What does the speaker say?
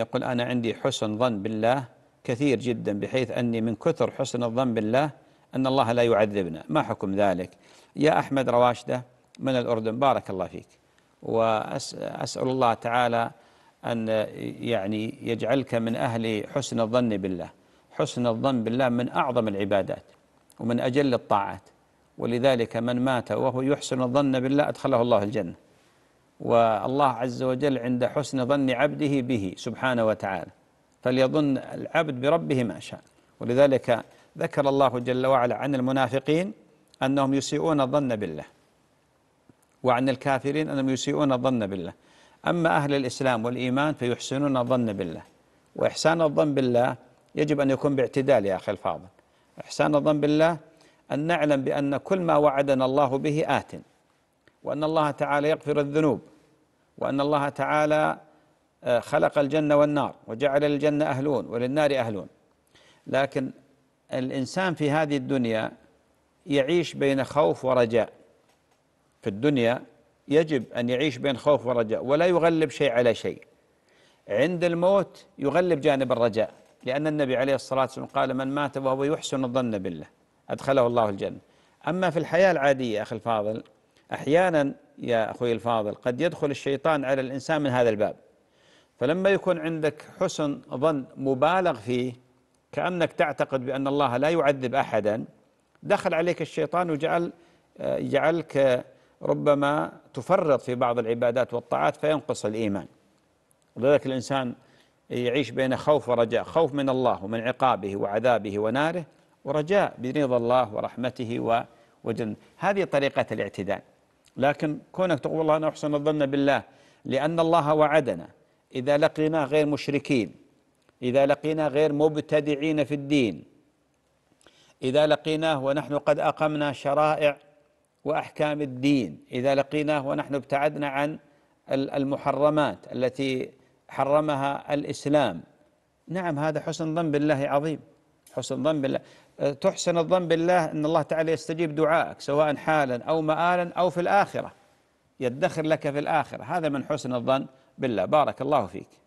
يقول أنا عندي حسن ظن بالله كثير جدا بحيث أني من كثر حسن الظن بالله أن الله لا يعذبنا ما حكم ذلك يا أحمد رواشدة من الأردن بارك الله فيك وأسأل الله تعالى أن يعني يجعلك من أهل حسن الظن بالله حسن الظن بالله من أعظم العبادات ومن أجل الطاعات ولذلك من مات وهو يحسن الظن بالله أدخله الله الجنة والله عز وجل عند حسن ظن عبده به سبحانه وتعالى فليظن العبد بربه ما شاء ولذلك ذكر الله جل وعلا عن المنافقين أنهم يسيئون الظن بالله وعن الكافرين أنهم يسيئون الظن بالله أما أهل الإسلام والإيمان فيحسنون الظن بالله وإحسان الظن بالله يجب أن يكون باعتدال يا أخي الفاضل إحسان الظن بالله أن نعلم بأن كل ما وعدنا الله به آتٍ وأن الله تعالى يغفر الذنوب وأن الله تعالى آه، خلق الجنة والنار وجعل للجنة أهلون وللنار أهلون لكن الإنسان في هذه الدنيا يعيش بين خوف ورجاء في الدنيا يجب أن يعيش بين خوف ورجاء ولا يغلب شيء على شيء عند الموت يغلب جانب الرجاء لأن النبي عليه الصلاة والسلام قال من مات وهو يحسن الظن بالله أدخله الله الجنة أما في الحياة العادية أخي الفاضل أحيانا يا أخوي الفاضل قد يدخل الشيطان على الإنسان من هذا الباب فلما يكون عندك حسن ظن مبالغ فيه كأنك تعتقد بأن الله لا يعذب أحدا دخل عليك الشيطان وجعل آه، جعلك ربما تفرط في بعض العبادات والطاعات فينقص الإيمان لذلك الإنسان يعيش بين خوف ورجاء خوف من الله ومن عقابه وعذابه وناره ورجاء برضا الله ورحمته وجنة هذه طريقة الاعتدال لكن كونك تقول والله أنا أحسن الظن بالله لأن الله وعدنا إذا لقينا غير مشركين إذا لقينا غير مبتدعين في الدين إذا لقيناه ونحن قد أقمنا شرائع وأحكام الدين إذا لقيناه ونحن ابتعدنا عن المحرمات التي حرمها الإسلام نعم هذا حسن ظن بالله عظيم حسن الظن بالله أه، تحسن الظن بالله أن الله تعالى يستجيب دعائك سواء حالا أو مآلا أو في الآخرة يدخر لك في الآخرة هذا من حسن الظن بالله بارك الله فيك